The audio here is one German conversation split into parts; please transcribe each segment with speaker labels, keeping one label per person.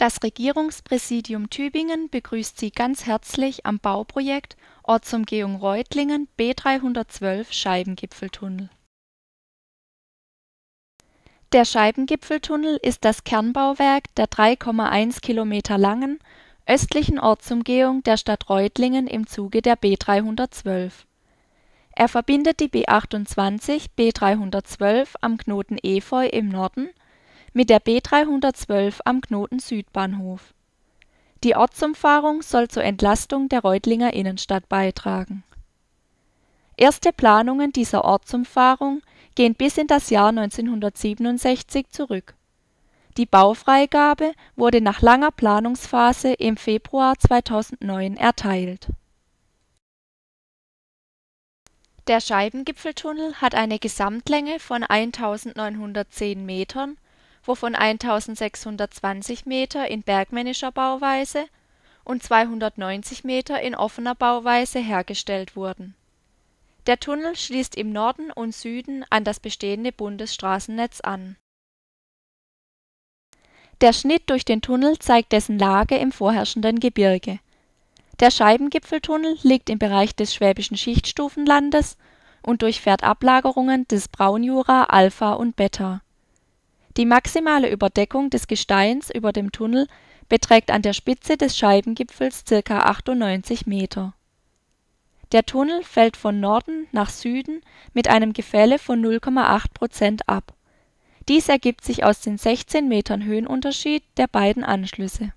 Speaker 1: Das Regierungspräsidium Tübingen begrüßt Sie ganz herzlich am Bauprojekt Ortsumgehung Reutlingen B312 Scheibengipfeltunnel. Der Scheibengipfeltunnel ist das Kernbauwerk der 3,1 Kilometer langen östlichen Ortsumgehung der Stadt Reutlingen im Zuge der B 312. Er verbindet die B 28/B 312 am Knoten Efeu im Norden mit der B 312 am Knoten Südbahnhof. Die Ortsumfahrung soll zur Entlastung der Reutlinger Innenstadt beitragen. Erste Planungen dieser Ortsumfahrung gehen bis in das Jahr 1967 zurück. Die Baufreigabe wurde nach langer Planungsphase im Februar 2009 erteilt. Der Scheibengipfeltunnel hat eine Gesamtlänge von 1910 Metern wovon 1620 Meter in bergmännischer Bauweise und 290 Meter in offener Bauweise hergestellt wurden. Der Tunnel schließt im Norden und Süden an das bestehende Bundesstraßennetz an. Der Schnitt durch den Tunnel zeigt dessen Lage im vorherrschenden Gebirge. Der Scheibengipfeltunnel liegt im Bereich des Schwäbischen Schichtstufenlandes und durchfährt Ablagerungen des Braunjura, Alpha und Beta die maximale Überdeckung des Gesteins über dem Tunnel beträgt an der Spitze des Scheibengipfels ca. 98 Meter. Der Tunnel fällt von Norden nach Süden mit einem Gefälle von 0,8 Prozent ab. Dies ergibt sich aus den 16 Metern Höhenunterschied der beiden Anschlüsse.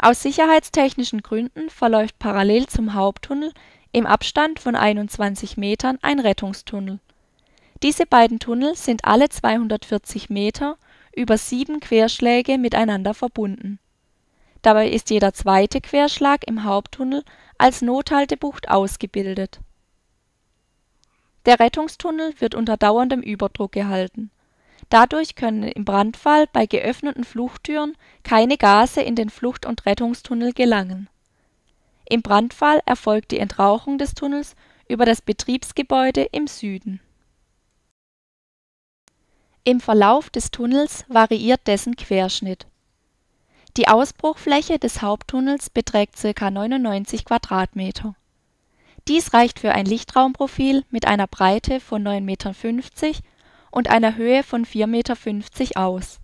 Speaker 1: Aus sicherheitstechnischen Gründen verläuft parallel zum Haupttunnel im Abstand von 21 Metern ein Rettungstunnel diese beiden Tunnel sind alle 240 Meter über sieben Querschläge miteinander verbunden. Dabei ist jeder zweite Querschlag im Haupttunnel als Nothaltebucht ausgebildet. Der Rettungstunnel wird unter dauerndem Überdruck gehalten. Dadurch können im Brandfall bei geöffneten Fluchttüren keine Gase in den Flucht und Rettungstunnel gelangen. Im Brandfall erfolgt die Entrauchung des Tunnels über das Betriebsgebäude im Süden im Verlauf des Tunnels variiert dessen Querschnitt. Die Ausbruchfläche des Haupttunnels beträgt ca. 99 Quadratmeter. Dies reicht für ein Lichtraumprofil mit einer Breite von 9,50 m und einer Höhe von 4,50 m aus.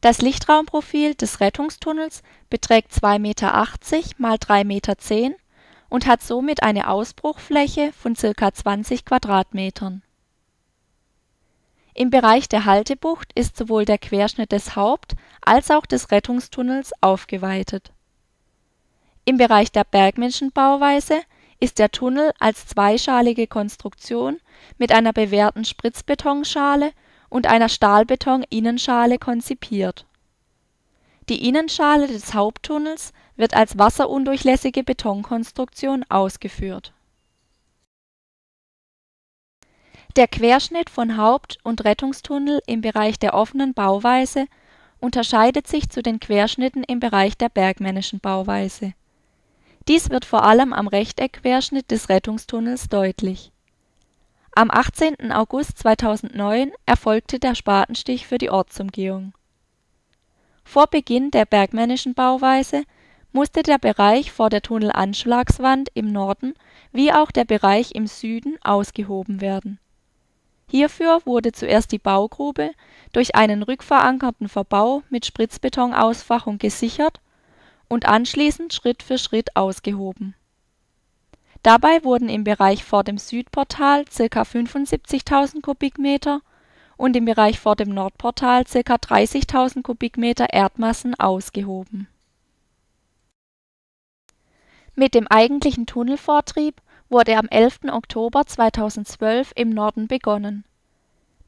Speaker 1: Das Lichtraumprofil des Rettungstunnels beträgt 2,80 m x 3,10 m und hat somit eine Ausbruchfläche von ca. 20 Quadratmetern im Bereich der Haltebucht ist sowohl der Querschnitt des Haupt als auch des Rettungstunnels aufgeweitet. Im Bereich der Bergmenschenbauweise ist der Tunnel als zweischalige Konstruktion mit einer bewährten Spritzbetonschale und einer Stahlbeton-Innenschale konzipiert. Die Innenschale des Haupttunnels wird als wasserundurchlässige Betonkonstruktion ausgeführt Der Querschnitt von Haupt und Rettungstunnel im Bereich der offenen Bauweise unterscheidet sich zu den Querschnitten im Bereich der bergmännischen Bauweise. Dies wird vor allem am Rechteckquerschnitt des Rettungstunnels deutlich. Am 18. August 2009 erfolgte der Spatenstich für die Ortsumgehung. Vor Beginn der bergmännischen Bauweise musste der Bereich vor der Tunnelanschlagswand im Norden wie auch der Bereich im Süden ausgehoben werden Hierfür wurde zuerst die Baugrube durch einen rückverankerten Verbau mit Spritzbetonausfachung gesichert und anschließend Schritt für Schritt ausgehoben. Dabei wurden im Bereich vor dem Südportal ca. 75.000 Kubikmeter und im Bereich vor dem Nordportal ca. 30.000 Kubikmeter Erdmassen ausgehoben. Mit dem eigentlichen Tunnelvortrieb wurde am 11. Oktober 2012 im Norden begonnen.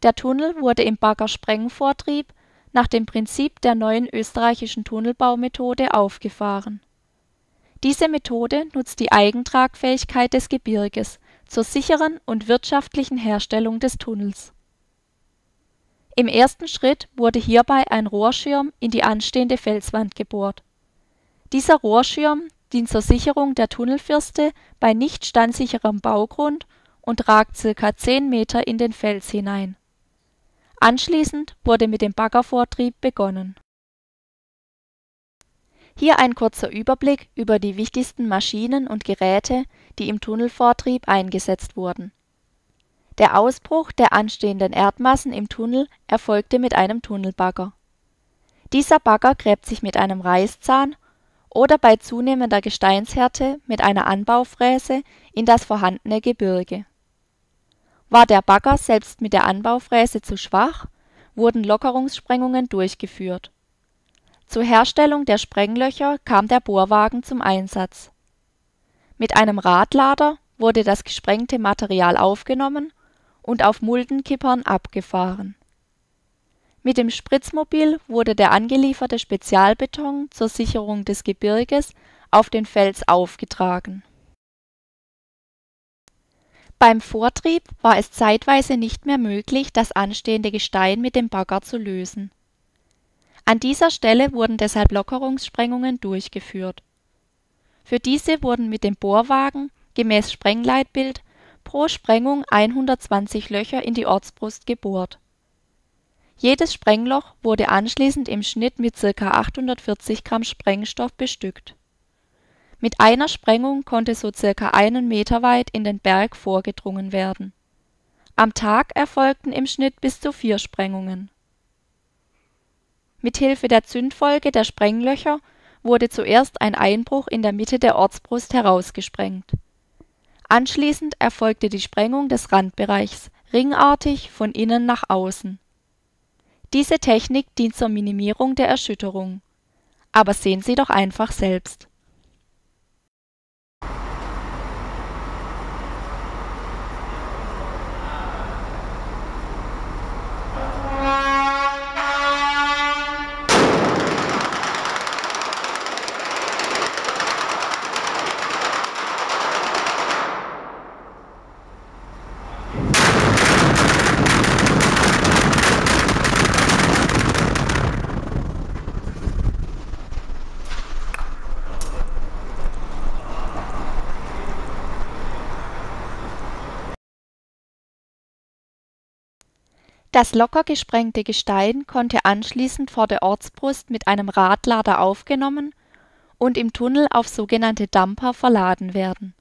Speaker 1: Der Tunnel wurde im Bagger-Sprengvortrieb nach dem Prinzip der neuen österreichischen Tunnelbaumethode aufgefahren. Diese Methode nutzt die Eigentragfähigkeit des Gebirges zur sicheren und wirtschaftlichen Herstellung des Tunnels. Im ersten Schritt wurde hierbei ein Rohrschirm in die anstehende Felswand gebohrt. Dieser Rohrschirm dient zur Sicherung der Tunnelfirste bei nicht standsicherem Baugrund und ragt circa 10 Meter in den Fels hinein. Anschließend wurde mit dem Baggervortrieb begonnen. Hier ein kurzer Überblick über die wichtigsten Maschinen und Geräte, die im Tunnelvortrieb eingesetzt wurden. Der Ausbruch der anstehenden Erdmassen im Tunnel erfolgte mit einem Tunnelbagger. Dieser Bagger gräbt sich mit einem Reißzahn oder bei zunehmender Gesteinshärte mit einer Anbaufräse in das vorhandene Gebirge. War der Bagger selbst mit der Anbaufräse zu schwach, wurden Lockerungssprengungen durchgeführt. Zur Herstellung der Sprenglöcher kam der Bohrwagen zum Einsatz. Mit einem Radlader wurde das gesprengte Material aufgenommen und auf Muldenkippern abgefahren mit dem Spritzmobil wurde der angelieferte Spezialbeton zur Sicherung des Gebirges auf den Fels aufgetragen. Beim Vortrieb war es zeitweise nicht mehr möglich, das anstehende Gestein mit dem Bagger zu lösen. An dieser Stelle wurden deshalb Lockerungssprengungen durchgeführt. Für diese wurden mit dem Bohrwagen gemäß Sprengleitbild pro Sprengung 120 Löcher in die Ortsbrust gebohrt jedes Sprengloch wurde anschließend im Schnitt mit ca. 840 Gramm Sprengstoff bestückt. Mit einer Sprengung konnte so ca. einen Meter weit in den Berg vorgedrungen werden. Am Tag erfolgten im Schnitt bis zu vier Sprengungen. Mithilfe der Zündfolge der Sprenglöcher wurde zuerst ein Einbruch in der Mitte der Ortsbrust herausgesprengt. Anschließend erfolgte die Sprengung des Randbereichs, ringartig von innen nach außen diese Technik dient zur Minimierung der Erschütterung. Aber sehen Sie doch einfach selbst Das locker gesprengte Gestein konnte anschließend vor der Ortsbrust mit einem Radlader aufgenommen und im Tunnel auf sogenannte Dumper verladen werden.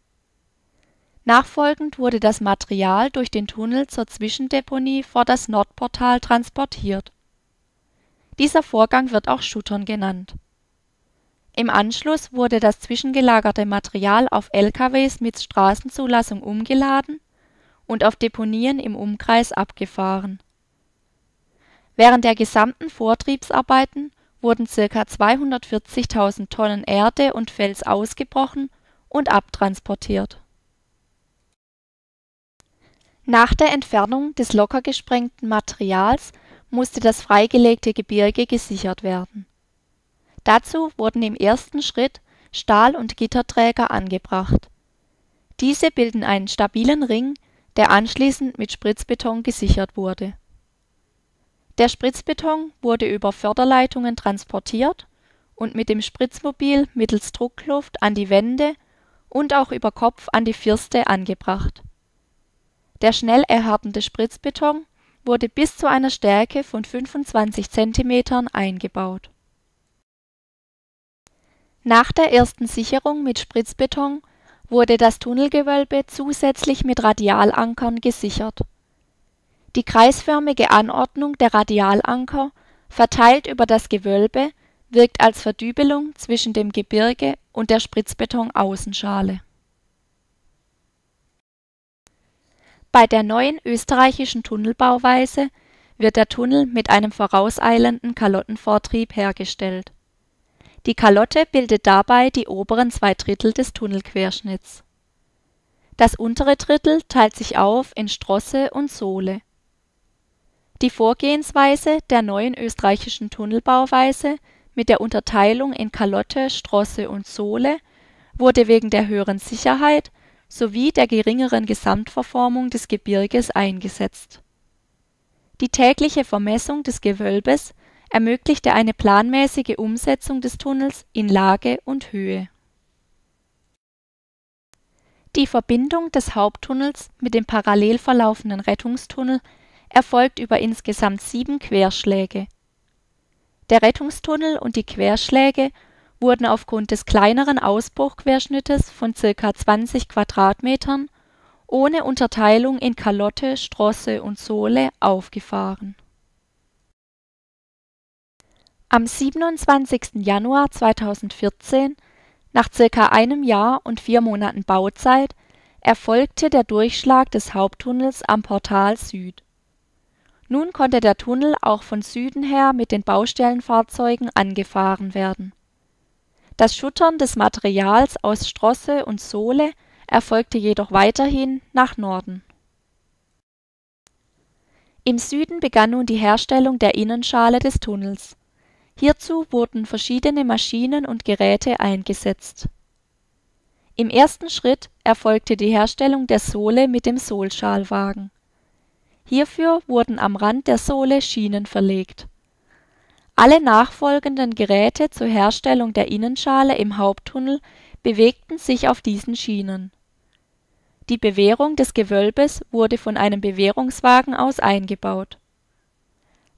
Speaker 1: Nachfolgend wurde das Material durch den Tunnel zur Zwischendeponie vor das Nordportal transportiert. Dieser Vorgang wird auch Schuttern genannt. Im Anschluss wurde das zwischengelagerte Material auf LKWs mit Straßenzulassung umgeladen und auf Deponien im Umkreis abgefahren Während der gesamten Vortriebsarbeiten wurden ca. 240.000 Tonnen Erde und Fels ausgebrochen und abtransportiert. Nach der Entfernung des locker gesprengten Materials musste das freigelegte Gebirge gesichert werden. Dazu wurden im ersten Schritt Stahl und Gitterträger angebracht. Diese bilden einen stabilen Ring, der anschließend mit Spritzbeton gesichert wurde der Spritzbeton wurde über Förderleitungen transportiert und mit dem Spritzmobil mittels Druckluft an die Wände und auch über Kopf an die Firste angebracht. Der schnell erhärtende Spritzbeton wurde bis zu einer Stärke von 25 cm eingebaut. Nach der ersten Sicherung mit Spritzbeton wurde das Tunnelgewölbe zusätzlich mit Radialankern gesichert die kreisförmige Anordnung der Radialanker, verteilt über das Gewölbe, wirkt als Verdübelung zwischen dem Gebirge und der Spritzbetonaußenschale. Bei der neuen österreichischen Tunnelbauweise wird der Tunnel mit einem vorauseilenden Kalottenvortrieb hergestellt. Die Kalotte bildet dabei die oberen zwei Drittel des Tunnelquerschnitts. Das untere Drittel teilt sich auf in Strosse und Sohle die Vorgehensweise der neuen österreichischen Tunnelbauweise mit der Unterteilung in Kalotte, Strosse und Sohle wurde wegen der höheren Sicherheit sowie der geringeren Gesamtverformung des Gebirges eingesetzt. Die tägliche Vermessung des Gewölbes ermöglichte eine planmäßige Umsetzung des Tunnels in Lage und Höhe. Die Verbindung des Haupttunnels mit dem parallel verlaufenden Rettungstunnel erfolgt über insgesamt sieben Querschläge. Der Rettungstunnel und die Querschläge wurden aufgrund des kleineren Ausbruchquerschnittes von ca. 20 Quadratmetern ohne Unterteilung in Kalotte, Strosse und Sohle aufgefahren. Am 27. Januar 2014, nach circa einem Jahr und vier Monaten Bauzeit, erfolgte der Durchschlag des Haupttunnels am Portal Süd nun konnte der Tunnel auch von Süden her mit den Baustellenfahrzeugen angefahren werden. Das Schuttern des Materials aus Strosse und Sohle erfolgte jedoch weiterhin nach Norden. Im Süden begann nun die Herstellung der Innenschale des Tunnels. Hierzu wurden verschiedene Maschinen und Geräte eingesetzt. Im ersten Schritt erfolgte die Herstellung der Sohle mit dem Sohlschalwagen Hierfür wurden am Rand der Sohle Schienen verlegt. Alle nachfolgenden Geräte zur Herstellung der Innenschale im Haupttunnel bewegten sich auf diesen Schienen. Die Bewehrung des Gewölbes wurde von einem Bewehrungswagen aus eingebaut.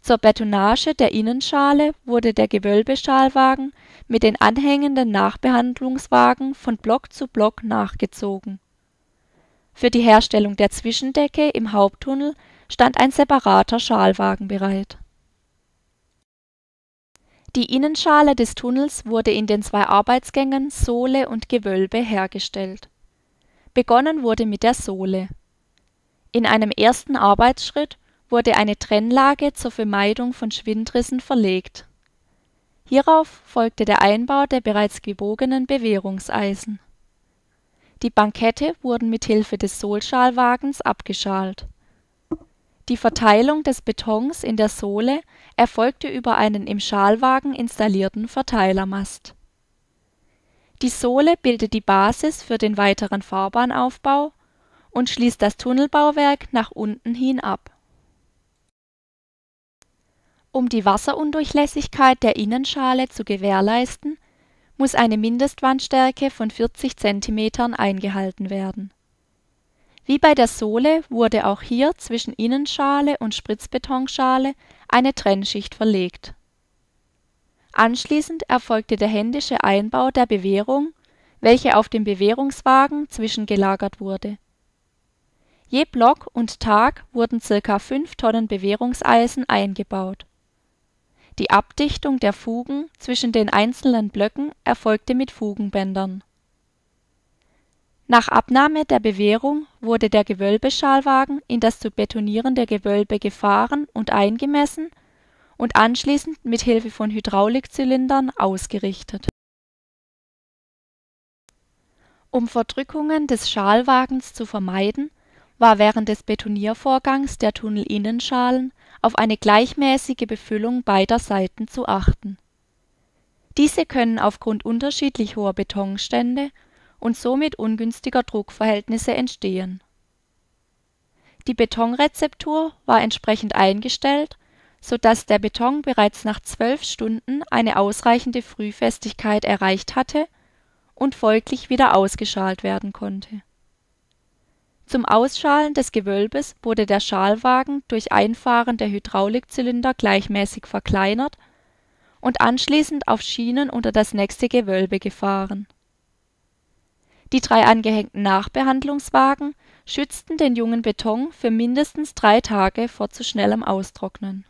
Speaker 1: Zur Betonage der Innenschale wurde der Gewölbeschalwagen mit den anhängenden Nachbehandlungswagen von Block zu Block nachgezogen. Für die Herstellung der Zwischendecke im Haupttunnel stand ein separater Schalwagen bereit. Die Innenschale des Tunnels wurde in den zwei Arbeitsgängen Sohle und Gewölbe hergestellt. Begonnen wurde mit der Sohle. In einem ersten Arbeitsschritt wurde eine Trennlage zur Vermeidung von Schwindrissen verlegt. Hierauf folgte der Einbau der bereits gebogenen Bewährungseisen. Die Bankette wurden mit Hilfe des Sohlschalwagens abgeschalt die Verteilung des Betons in der Sohle erfolgte über einen im Schalwagen installierten Verteilermast. Die Sohle bildet die Basis für den weiteren Fahrbahnaufbau und schließt das Tunnelbauwerk nach unten hin ab. Um die Wasserundurchlässigkeit der Innenschale zu gewährleisten, muss eine Mindestwandstärke von 40 cm eingehalten werden wie bei der Sohle wurde auch hier zwischen Innenschale und Spritzbetonschale eine Trennschicht verlegt. Anschließend erfolgte der händische Einbau der Bewährung, welche auf dem Bewährungswagen zwischengelagert wurde. Je Block und Tag wurden ca. 5 Tonnen Bewährungseisen eingebaut. Die Abdichtung der Fugen zwischen den einzelnen Blöcken erfolgte mit Fugenbändern nach Abnahme der Bewährung wurde der Gewölbeschalwagen in das zu betonierende Gewölbe gefahren und eingemessen und anschließend mit Hilfe von Hydraulikzylindern ausgerichtet. Um Verdrückungen des Schalwagens zu vermeiden, war während des Betoniervorgangs der Tunnelinnenschalen auf eine gleichmäßige Befüllung beider Seiten zu achten. Diese können aufgrund unterschiedlich hoher Betonstände und somit ungünstiger Druckverhältnisse entstehen. Die Betonrezeptur war entsprechend eingestellt, so dass der Beton bereits nach zwölf Stunden eine ausreichende Frühfestigkeit erreicht hatte und folglich wieder ausgeschalt werden konnte. Zum Ausschalen des Gewölbes wurde der Schalwagen durch Einfahren der Hydraulikzylinder gleichmäßig verkleinert und anschließend auf Schienen unter das nächste Gewölbe gefahren die drei angehängten Nachbehandlungswagen schützten den jungen Beton für mindestens drei Tage vor zu schnellem Austrocknen.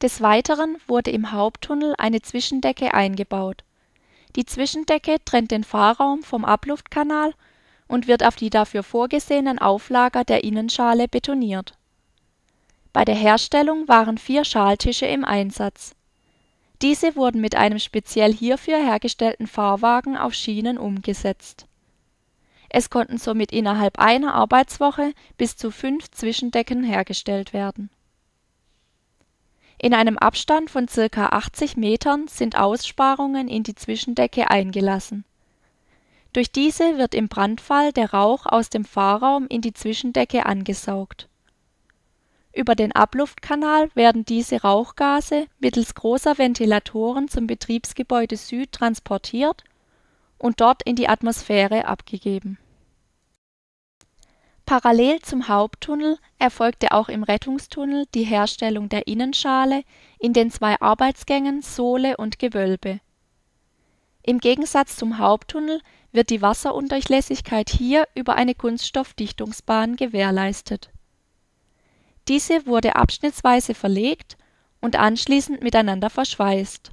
Speaker 1: Des Weiteren wurde im Haupttunnel eine Zwischendecke eingebaut. Die Zwischendecke trennt den Fahrraum vom Abluftkanal und wird auf die dafür vorgesehenen Auflager der Innenschale betoniert. Bei der Herstellung waren vier Schaltische im Einsatz diese wurden mit einem speziell hierfür hergestellten Fahrwagen auf Schienen umgesetzt. Es konnten somit innerhalb einer Arbeitswoche bis zu fünf Zwischendecken hergestellt werden. In einem Abstand von circa 80 Metern sind Aussparungen in die Zwischendecke eingelassen. Durch diese wird im Brandfall der Rauch aus dem Fahrraum in die Zwischendecke angesaugt über den Abluftkanal werden diese Rauchgase mittels großer Ventilatoren zum Betriebsgebäude Süd transportiert und dort in die Atmosphäre abgegeben. Parallel zum Haupttunnel erfolgte auch im Rettungstunnel die Herstellung der Innenschale in den zwei Arbeitsgängen Sohle und Gewölbe. Im Gegensatz zum Haupttunnel wird die Wasserundurchlässigkeit hier über eine Kunststoffdichtungsbahn gewährleistet diese wurde abschnittsweise verlegt und anschließend miteinander verschweißt.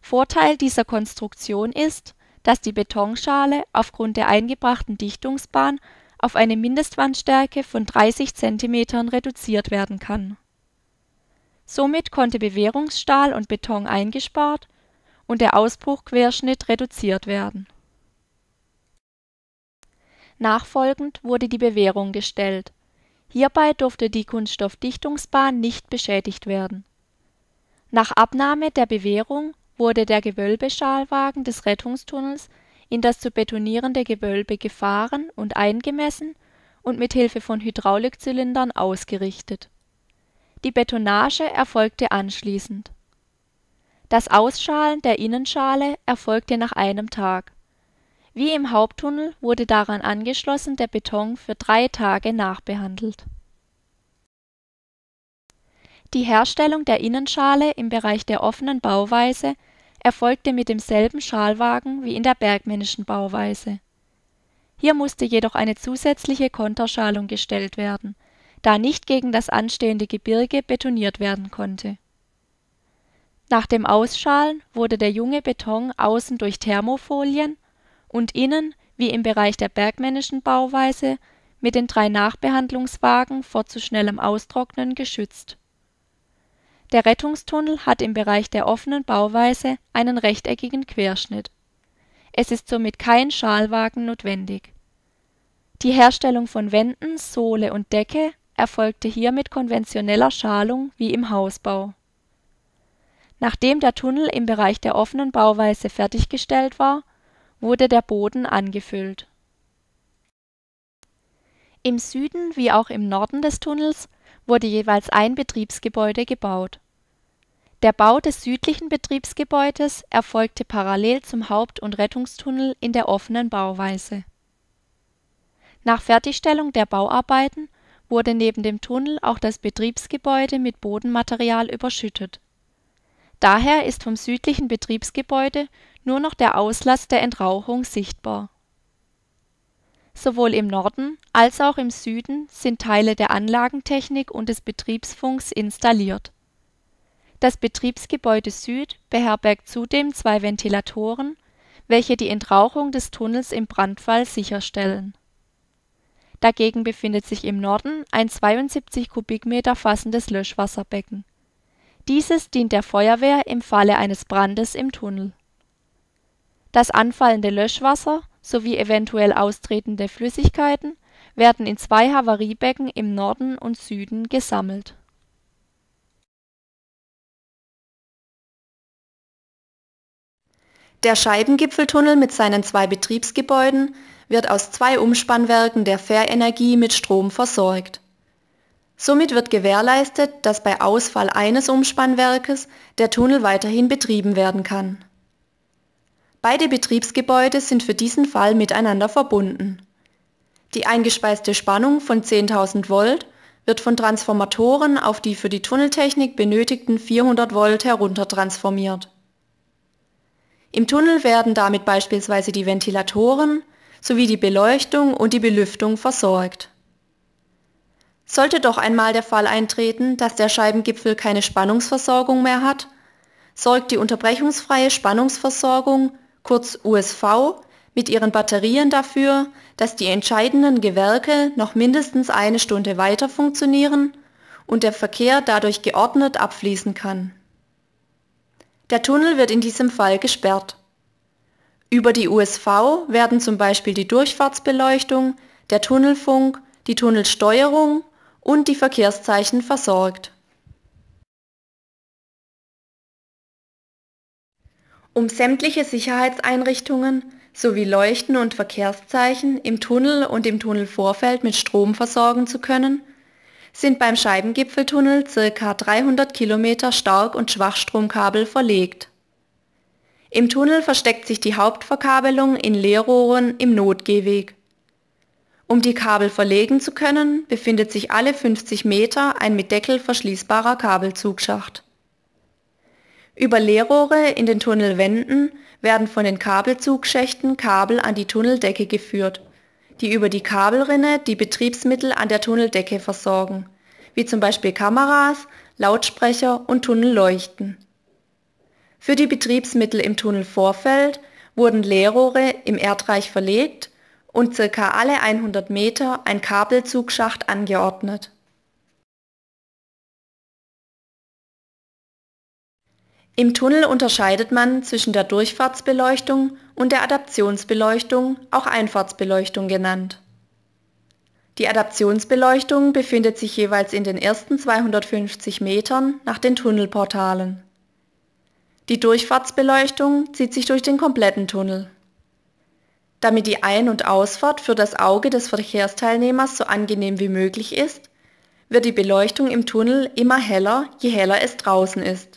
Speaker 1: Vorteil dieser Konstruktion ist, dass die Betonschale aufgrund der eingebrachten Dichtungsbahn auf eine Mindestwandstärke von 30 cm reduziert werden kann. Somit konnte Bewährungsstahl und Beton eingespart und der Ausbruchquerschnitt reduziert werden. Nachfolgend wurde die Bewährung gestellt Hierbei durfte die Kunststoffdichtungsbahn nicht beschädigt werden. Nach Abnahme der Bewährung wurde der Gewölbeschalwagen des Rettungstunnels in das zu betonierende Gewölbe gefahren und eingemessen und mit Hilfe von Hydraulikzylindern ausgerichtet. Die Betonage erfolgte anschließend. Das Ausschalen der Innenschale erfolgte nach einem Tag wie im Haupttunnel wurde daran angeschlossen der Beton für drei Tage nachbehandelt. Die Herstellung der Innenschale im Bereich der offenen Bauweise erfolgte mit demselben Schalwagen wie in der bergmännischen Bauweise. Hier musste jedoch eine zusätzliche Konterschalung gestellt werden, da nicht gegen das anstehende Gebirge betoniert werden konnte. Nach dem Ausschalen wurde der junge Beton außen durch Thermofolien und innen, wie im Bereich der bergmännischen Bauweise, mit den drei Nachbehandlungswagen vor zu schnellem Austrocknen geschützt. Der Rettungstunnel hat im Bereich der offenen Bauweise einen rechteckigen Querschnitt. Es ist somit kein Schalwagen notwendig. Die Herstellung von Wänden, Sohle und Decke erfolgte hier mit konventioneller Schalung wie im Hausbau. Nachdem der Tunnel im Bereich der offenen Bauweise fertiggestellt war wurde der Boden angefüllt. Im Süden wie auch im Norden des Tunnels wurde jeweils ein Betriebsgebäude gebaut. Der Bau des südlichen Betriebsgebäudes erfolgte parallel zum Haupt und Rettungstunnel in der offenen Bauweise. Nach Fertigstellung der Bauarbeiten wurde neben dem Tunnel auch das Betriebsgebäude mit Bodenmaterial überschüttet. Daher ist vom südlichen Betriebsgebäude nur noch der Auslass der Entrauchung sichtbar. Sowohl im Norden als auch im Süden sind Teile der Anlagentechnik und des Betriebsfunks installiert. Das Betriebsgebäude Süd beherbergt zudem zwei Ventilatoren, welche die Entrauchung des Tunnels im Brandfall sicherstellen. Dagegen befindet sich im Norden ein 72 Kubikmeter fassendes Löschwasserbecken. Dieses dient der Feuerwehr im Falle eines Brandes im Tunnel das anfallende Löschwasser sowie eventuell austretende Flüssigkeiten
Speaker 2: werden in zwei Havariebecken im Norden und Süden gesammelt. Der Scheibengipfeltunnel mit seinen zwei Betriebsgebäuden wird aus zwei Umspannwerken der
Speaker 1: Fährenergie mit Strom versorgt. Somit wird gewährleistet, dass bei Ausfall eines Umspannwerkes der Tunnel weiterhin betrieben werden kann Beide Betriebsgebäude sind für diesen Fall miteinander verbunden. Die eingespeiste Spannung von 10.000 Volt wird von Transformatoren auf die für die Tunneltechnik benötigten 400 Volt heruntertransformiert. Im Tunnel werden damit beispielsweise die Ventilatoren sowie die Beleuchtung und die Belüftung versorgt. Sollte doch einmal der Fall eintreten, dass der Scheibengipfel keine Spannungsversorgung mehr hat, sorgt die unterbrechungsfreie Spannungsversorgung kurz USV, mit ihren Batterien dafür, dass die entscheidenden Gewerke noch mindestens eine Stunde weiter funktionieren und der Verkehr dadurch geordnet abfließen kann. Der Tunnel wird in diesem Fall gesperrt. Über die USV werden zum Beispiel die Durchfahrtsbeleuchtung, der Tunnelfunk,
Speaker 2: die Tunnelsteuerung und die Verkehrszeichen versorgt. um sämtliche Sicherheitseinrichtungen sowie Leuchten und Verkehrszeichen im Tunnel und im Tunnelvorfeld
Speaker 1: mit Strom versorgen zu können, sind beim Scheibengipfeltunnel ca. 300 Kilometer Stark- und Schwachstromkabel verlegt. Im Tunnel versteckt sich die Hauptverkabelung in Leerrohren im Notgehweg. Um die Kabel verlegen zu können, befindet sich alle 50 Meter ein mit Deckel verschließbarer Kabelzugschacht. Über Leerrohre in den Tunnelwänden werden von den Kabelzugschächten Kabel an die Tunneldecke geführt, die über die Kabelrinne die Betriebsmittel an der Tunneldecke versorgen, wie zum Beispiel Kameras, Lautsprecher und Tunnelleuchten. Für die Betriebsmittel im Tunnelvorfeld
Speaker 2: wurden Leerrohre im Erdreich verlegt und circa alle 100 Meter ein Kabelzugschacht angeordnet. Im Tunnel unterscheidet man zwischen der Durchfahrtsbeleuchtung
Speaker 1: und der Adaptionsbeleuchtung, auch Einfahrtsbeleuchtung genannt. Die Adaptionsbeleuchtung befindet sich jeweils in den ersten 250 Metern nach den Tunnelportalen. Die Durchfahrtsbeleuchtung zieht sich durch den kompletten Tunnel. Damit die Ein- und Ausfahrt für das Auge des Verkehrsteilnehmers so angenehm wie möglich ist, wird die Beleuchtung im Tunnel immer heller, je heller es draußen ist.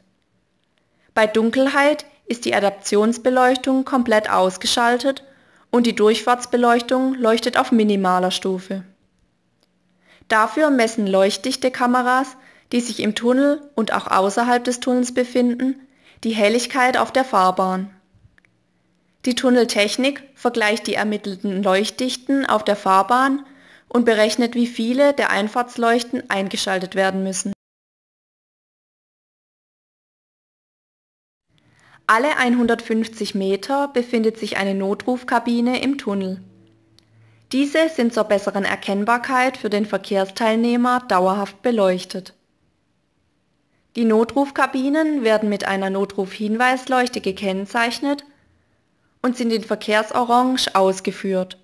Speaker 1: Bei Dunkelheit ist die Adaptionsbeleuchtung komplett ausgeschaltet und die Durchfahrtsbeleuchtung leuchtet auf minimaler Stufe. Dafür messen leuchtdichte Kameras, die sich im Tunnel und auch außerhalb des Tunnels befinden, die Helligkeit auf der Fahrbahn. Die Tunneltechnik vergleicht die ermittelten Leuchtdichten auf der Fahrbahn
Speaker 2: und berechnet, wie viele der Einfahrtsleuchten eingeschaltet werden müssen. Alle 150 Meter befindet sich eine Notrufkabine im Tunnel. Diese sind zur besseren
Speaker 1: Erkennbarkeit für den Verkehrsteilnehmer dauerhaft beleuchtet. Die Notrufkabinen werden mit einer Notrufhinweisleuchte gekennzeichnet und sind in Verkehrsorange ausgeführt.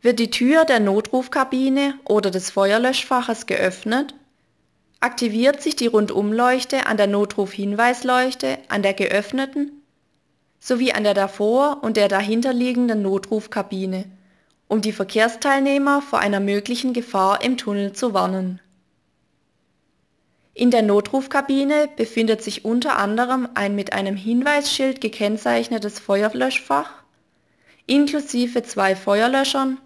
Speaker 1: Wird die Tür der Notrufkabine oder des Feuerlöschfaches geöffnet, aktiviert sich die Rundumleuchte an der Notrufhinweisleuchte, an der geöffneten sowie an der davor und der dahinterliegenden Notrufkabine, um die Verkehrsteilnehmer vor einer möglichen Gefahr im Tunnel zu warnen. In der Notrufkabine befindet sich unter anderem ein mit einem Hinweisschild gekennzeichnetes Feuerlöschfach inklusive zwei Feuerlöschern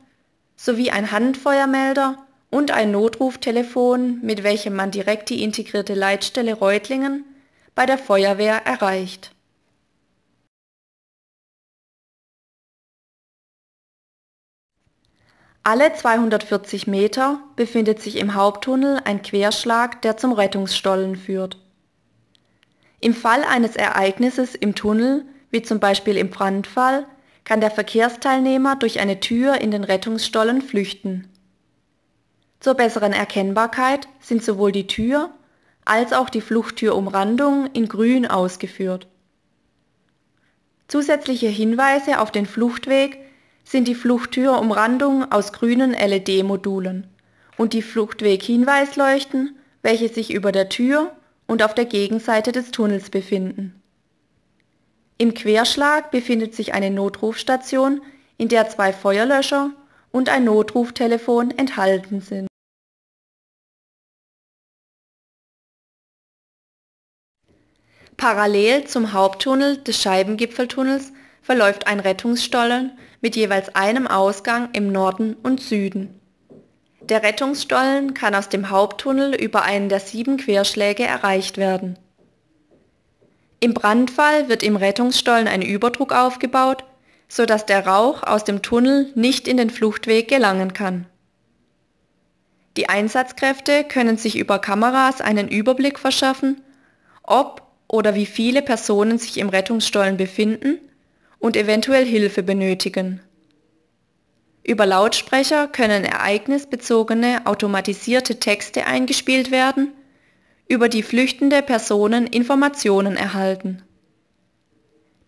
Speaker 1: sowie ein Handfeuermelder und ein Notruftelefon, mit welchem man direkt die integrierte
Speaker 2: Leitstelle Reutlingen bei der Feuerwehr erreicht. Alle 240 Meter befindet sich im Haupttunnel ein Querschlag, der zum Rettungsstollen
Speaker 1: führt. Im Fall eines Ereignisses im Tunnel, wie zum Beispiel im Brandfall, kann der Verkehrsteilnehmer durch eine Tür in den Rettungsstollen flüchten zur besseren Erkennbarkeit sind sowohl die Tür als auch die Fluchttürumrandung in grün ausgeführt. Zusätzliche Hinweise auf den Fluchtweg sind die Fluchttürumrandung aus grünen LED-Modulen und die Fluchtweg-Hinweisleuchten, welche sich über der Tür und auf der Gegenseite des Tunnels befinden. Im Querschlag
Speaker 2: befindet sich eine Notrufstation, in der zwei Feuerlöscher und ein Notruftelefon enthalten sind Parallel zum Haupttunnel des Scheibengipfeltunnels
Speaker 1: verläuft ein Rettungsstollen mit jeweils einem Ausgang im Norden und Süden. Der Rettungsstollen kann aus dem Haupttunnel über einen der sieben Querschläge erreicht werden. Im Brandfall wird im Rettungsstollen ein Überdruck aufgebaut, sodass der Rauch aus dem Tunnel nicht in den Fluchtweg gelangen kann. Die Einsatzkräfte können sich über Kameras einen Überblick verschaffen, ob oder wie viele Personen sich im Rettungsstollen befinden und eventuell Hilfe benötigen. Über Lautsprecher können ereignisbezogene automatisierte Texte eingespielt werden, über die flüchtende Personen Informationen erhalten.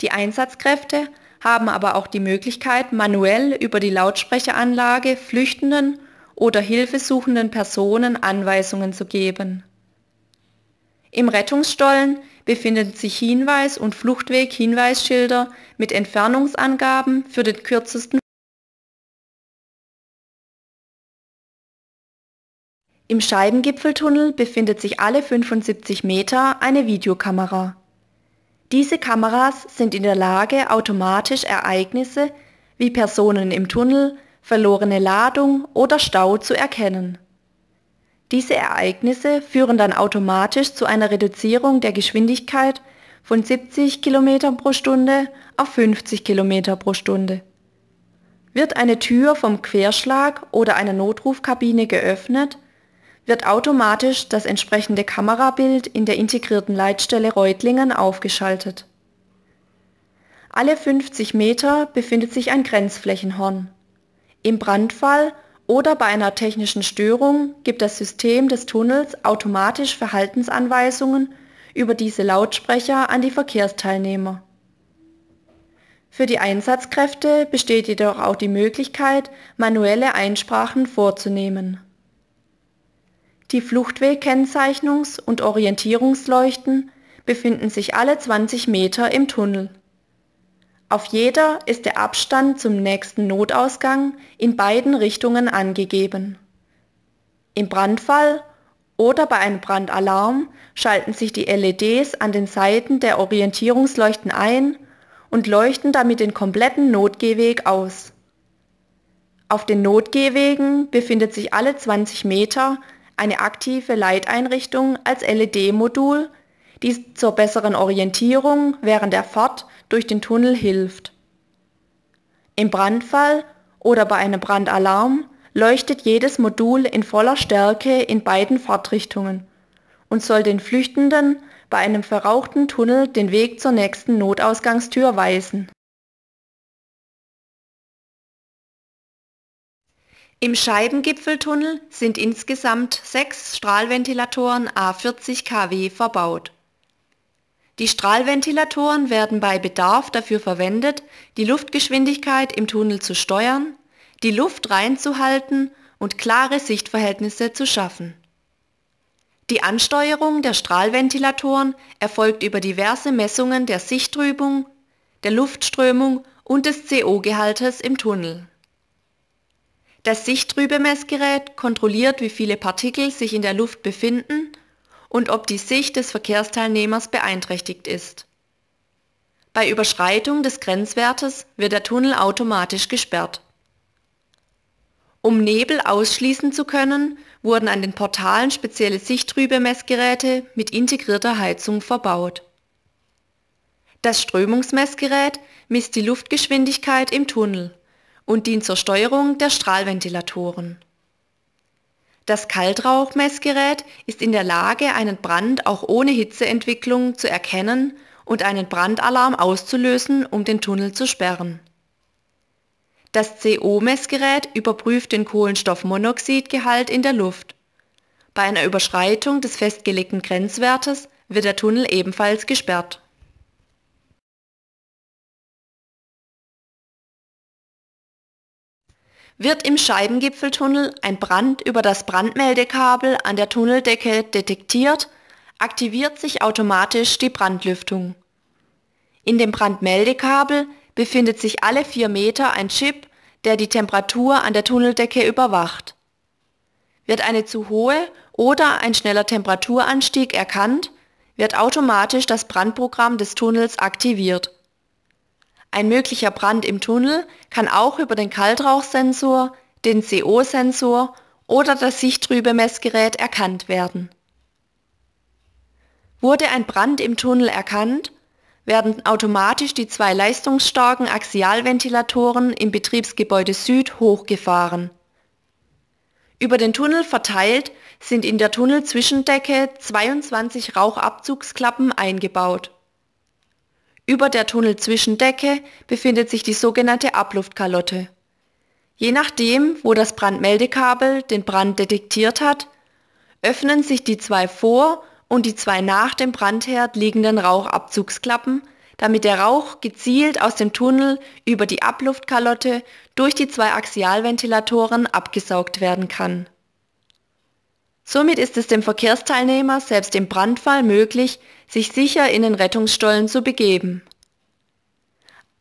Speaker 1: Die Einsatzkräfte haben aber auch die Möglichkeit, manuell über die Lautsprecheranlage flüchtenden oder hilfesuchenden Personen Anweisungen zu geben.
Speaker 2: Im Rettungsstollen befinden sich Hinweis- und Fluchtweg-Hinweisschilder mit Entfernungsangaben für den kürzesten Im Scheibengipfeltunnel befindet sich alle 75
Speaker 1: Meter eine Videokamera. Diese Kameras sind in der Lage, automatisch Ereignisse wie Personen im Tunnel, verlorene Ladung oder Stau zu erkennen. Diese Ereignisse führen dann automatisch zu einer Reduzierung der Geschwindigkeit von 70 km pro Stunde auf 50 km pro Stunde. Wird eine Tür vom Querschlag oder einer Notrufkabine geöffnet, wird automatisch das entsprechende Kamerabild in der integrierten Leitstelle Reutlingen aufgeschaltet. Alle 50 Meter befindet sich ein Grenzflächenhorn. Im Brandfall oder bei einer technischen Störung gibt das System des Tunnels automatisch Verhaltensanweisungen über diese Lautsprecher an die Verkehrsteilnehmer. Für die Einsatzkräfte besteht jedoch auch die Möglichkeit, manuelle Einsprachen vorzunehmen. Die Fluchtwegkennzeichnungs- und Orientierungsleuchten befinden sich alle 20 Meter im Tunnel. Auf jeder ist der Abstand zum nächsten Notausgang in beiden Richtungen angegeben. Im Brandfall oder bei einem Brandalarm schalten sich die LEDs an den Seiten der Orientierungsleuchten ein und leuchten damit den kompletten Notgehweg aus. Auf den Notgehwegen befindet sich alle 20 Meter eine aktive Leiteinrichtung als LED-Modul die zur besseren Orientierung während der Fahrt durch den Tunnel hilft. Im Brandfall oder bei einem Brandalarm leuchtet jedes Modul in voller Stärke in beiden Fahrtrichtungen und soll den
Speaker 2: Flüchtenden bei einem verrauchten Tunnel den Weg zur nächsten Notausgangstür weisen. Im Scheibengipfeltunnel sind insgesamt sechs Strahlventilatoren A40 kW
Speaker 1: verbaut. Die Strahlventilatoren werden bei Bedarf dafür verwendet, die Luftgeschwindigkeit im Tunnel zu steuern, die Luft reinzuhalten und klare Sichtverhältnisse zu schaffen. Die Ansteuerung der Strahlventilatoren erfolgt über diverse Messungen der Sichttrübung, der Luftströmung und des CO-Gehaltes im Tunnel. Das sichttrübe kontrolliert, wie viele Partikel sich in der Luft befinden und ob die Sicht des Verkehrsteilnehmers beeinträchtigt ist. Bei Überschreitung des Grenzwertes wird der Tunnel automatisch gesperrt. Um Nebel ausschließen zu können, wurden an den Portalen spezielle Sichtrübe-Messgeräte mit integrierter Heizung verbaut. Das Strömungsmessgerät misst die Luftgeschwindigkeit im Tunnel und dient zur Steuerung der Strahlventilatoren. Das Kaltrauchmessgerät ist in der Lage, einen Brand auch ohne Hitzeentwicklung zu erkennen und einen Brandalarm auszulösen, um den Tunnel zu sperren. Das CO-Messgerät überprüft den Kohlenstoffmonoxidgehalt in der Luft. Bei einer Überschreitung des festgelegten Grenzwertes
Speaker 2: wird der Tunnel ebenfalls gesperrt. wird im Scheibengipfeltunnel ein Brand über das Brandmeldekabel an der Tunneldecke detektiert,
Speaker 1: aktiviert sich automatisch die Brandlüftung. In dem Brandmeldekabel befindet sich alle vier Meter ein Chip, der die Temperatur an der Tunneldecke überwacht. Wird eine zu hohe oder ein schneller Temperaturanstieg erkannt, wird automatisch das Brandprogramm des Tunnels aktiviert. Ein möglicher Brand im Tunnel kann auch über den Kaltrauchsensor, den CO-Sensor oder das Sichtrübe-Messgerät erkannt werden. Wurde ein Brand im Tunnel erkannt, werden automatisch die zwei leistungsstarken Axialventilatoren im Betriebsgebäude Süd hochgefahren. Über den Tunnel verteilt sind in der Tunnelzwischendecke 22 Rauchabzugsklappen eingebaut. Über der Tunnelzwischendecke befindet sich die sogenannte Abluftkalotte. Je nachdem, wo das Brandmeldekabel den Brand detektiert hat, öffnen sich die zwei vor und die zwei nach dem Brandherd liegenden Rauchabzugsklappen, damit der Rauch gezielt aus dem Tunnel über die Abluftkalotte durch die zwei Axialventilatoren abgesaugt werden kann. Somit ist es dem Verkehrsteilnehmer selbst im Brandfall möglich, sich sicher in den Rettungsstollen zu begeben.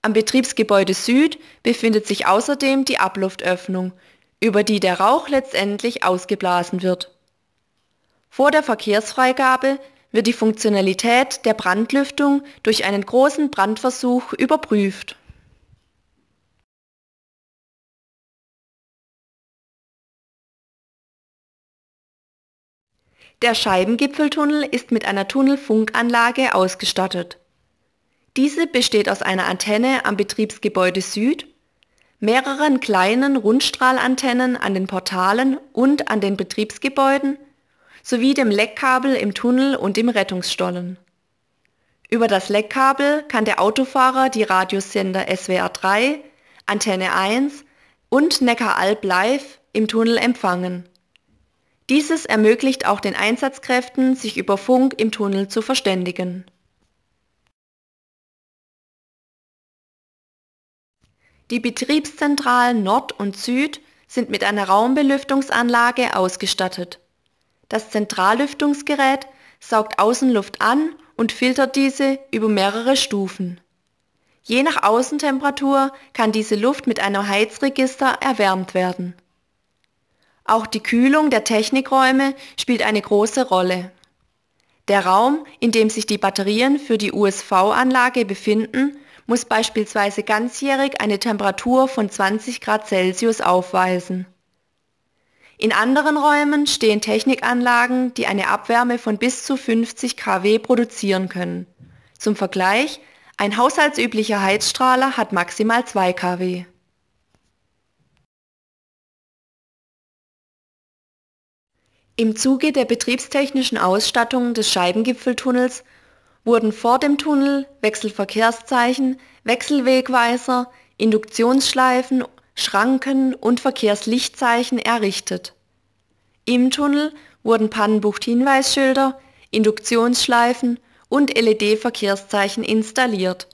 Speaker 1: Am Betriebsgebäude Süd befindet sich außerdem die Abluftöffnung, über die der Rauch letztendlich ausgeblasen wird. Vor der Verkehrsfreigabe wird
Speaker 2: die Funktionalität der Brandlüftung durch einen großen Brandversuch überprüft. Der Scheibengipfeltunnel ist mit einer Tunnelfunkanlage ausgestattet. Diese besteht aus einer Antenne am
Speaker 1: Betriebsgebäude Süd, mehreren kleinen Rundstrahlantennen an den Portalen und an den Betriebsgebäuden sowie dem Leckkabel im Tunnel und im Rettungsstollen. Über das Leckkabel kann der Autofahrer die Radiosender SWR 3, Antenne 1 und Neckar Alp Live im Tunnel
Speaker 2: empfangen. Dieses ermöglicht auch den Einsatzkräften, sich über Funk im Tunnel zu verständigen. Die Betriebszentralen Nord und Süd sind mit einer
Speaker 1: Raumbelüftungsanlage ausgestattet. Das Zentrallüftungsgerät saugt Außenluft an und filtert diese über mehrere Stufen. Je nach Außentemperatur kann diese Luft mit einem Heizregister erwärmt werden. Auch die Kühlung der Technikräume spielt eine große Rolle. Der Raum, in dem sich die Batterien für die USV-Anlage befinden, muss beispielsweise ganzjährig eine Temperatur von 20 Grad Celsius aufweisen. In anderen Räumen stehen Technikanlagen, die eine Abwärme von bis zu 50 kW produzieren können. Zum Vergleich, ein haushaltsüblicher Heizstrahler hat
Speaker 2: maximal 2 kW. Im Zuge der betriebstechnischen Ausstattung des
Speaker 1: Scheibengipfeltunnels wurden vor dem Tunnel Wechselverkehrszeichen, Wechselwegweiser, Induktionsschleifen, Schranken und Verkehrslichtzeichen errichtet. Im Tunnel wurden Pannenbucht-Hinweisschilder, Induktionsschleifen und LED-Verkehrszeichen installiert.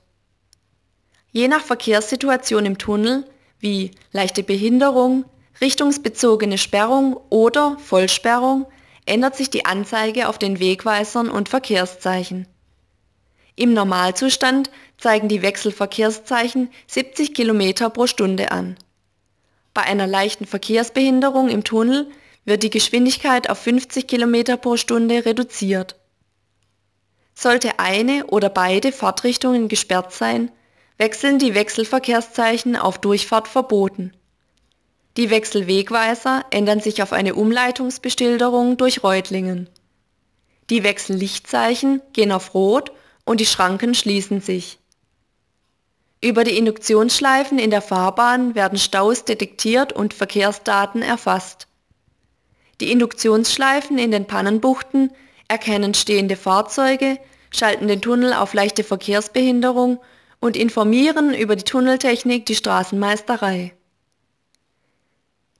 Speaker 1: Je nach Verkehrssituation im Tunnel, wie leichte Behinderung, Richtungsbezogene Sperrung oder Vollsperrung ändert sich die Anzeige auf den Wegweisern und Verkehrszeichen. Im Normalzustand zeigen die Wechselverkehrszeichen 70 km pro Stunde an. Bei einer leichten Verkehrsbehinderung im Tunnel wird die Geschwindigkeit auf 50 km pro Stunde reduziert. Sollte eine oder beide Fahrtrichtungen gesperrt sein, wechseln die Wechselverkehrszeichen auf Durchfahrt verboten. Die Wechselwegweiser ändern sich auf eine Umleitungsbeschilderung durch Reutlingen. Die Wechsellichtzeichen gehen auf Rot und die Schranken schließen sich. Über die Induktionsschleifen in der Fahrbahn werden Staus detektiert und Verkehrsdaten erfasst. Die Induktionsschleifen in den Pannenbuchten erkennen stehende Fahrzeuge, schalten den Tunnel auf leichte Verkehrsbehinderung und informieren über die Tunneltechnik die Straßenmeisterei.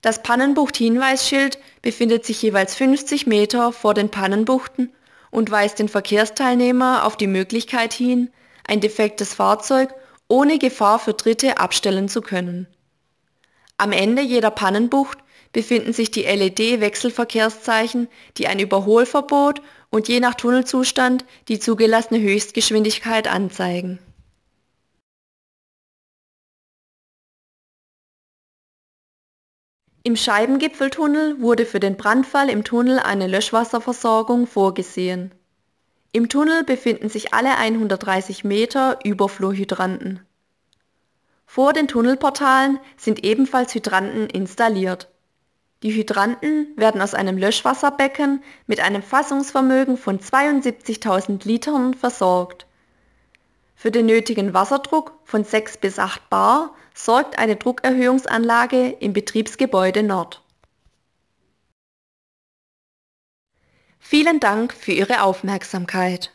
Speaker 1: Das Pannenbucht-Hinweisschild befindet sich jeweils 50 Meter vor den Pannenbuchten und weist den Verkehrsteilnehmer auf die Möglichkeit hin, ein defektes Fahrzeug ohne Gefahr für Dritte abstellen zu können. Am Ende jeder Pannenbucht befinden sich die LED-Wechselverkehrszeichen, die ein Überholverbot und je nach Tunnelzustand
Speaker 2: die zugelassene Höchstgeschwindigkeit anzeigen. Im Scheibengipfeltunnel wurde für den Brandfall im Tunnel eine Löschwasserversorgung vorgesehen.
Speaker 1: Im Tunnel befinden sich alle 130 Meter Überflurhydranten. Vor den Tunnelportalen sind ebenfalls Hydranten installiert. Die Hydranten werden aus einem Löschwasserbecken mit einem Fassungsvermögen von 72.000 Litern versorgt. Für den nötigen Wasserdruck von 6 bis 8 Bar sorgt eine Druckerhöhungsanlage im Betriebsgebäude Nord.
Speaker 2: Vielen Dank für Ihre Aufmerksamkeit.